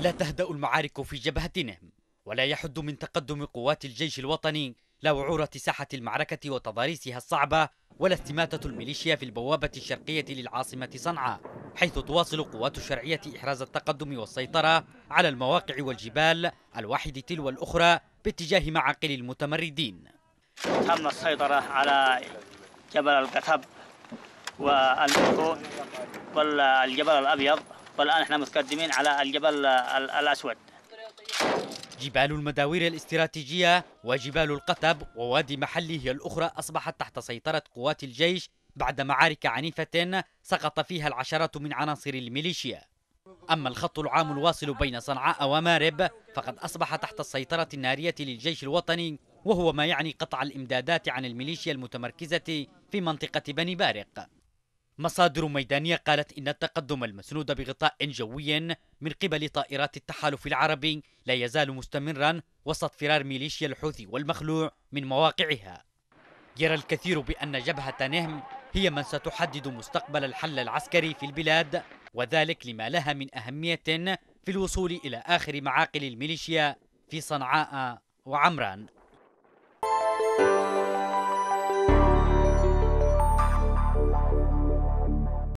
لا تهدأ المعارك في جبهتهم ولا يحد من تقدم قوات الجيش الوطني لا وعورة ساحة المعركة وتضاريسها الصعبة ولا استماتة الميليشيا في البوابة الشرقية للعاصمة صنعاء حيث تواصل قوات الشرعية إحراز التقدم والسيطرة على المواقع والجبال الواحد تلو الأخرى باتجاه معاقل المتمردين تم السيطرة على جبل القتب والجبل الأبيض والآن احنا متقدمين على الجبل الأسود جبال المداوير الاستراتيجية وجبال القتب ووادي محله الأخرى أصبحت تحت سيطرة قوات الجيش بعد معارك عنيفة سقط فيها العشرات من عناصر الميليشيا أما الخط العام الواصل بين صنعاء ومارب فقد أصبح تحت السيطرة النارية للجيش الوطني وهو ما يعني قطع الإمدادات عن الميليشيا المتمركزة في منطقة بني بارق مصادر ميدانية قالت إن التقدم المسنود بغطاء جوي من قبل طائرات التحالف العربي لا يزال مستمرا وسط فرار ميليشيا الحوثي والمخلوع من مواقعها يرى الكثير بأن جبهة نهم هي من ستحدد مستقبل الحل العسكري في البلاد وذلك لما لها من أهمية في الوصول إلى آخر معاقل الميليشيا في صنعاء وعمران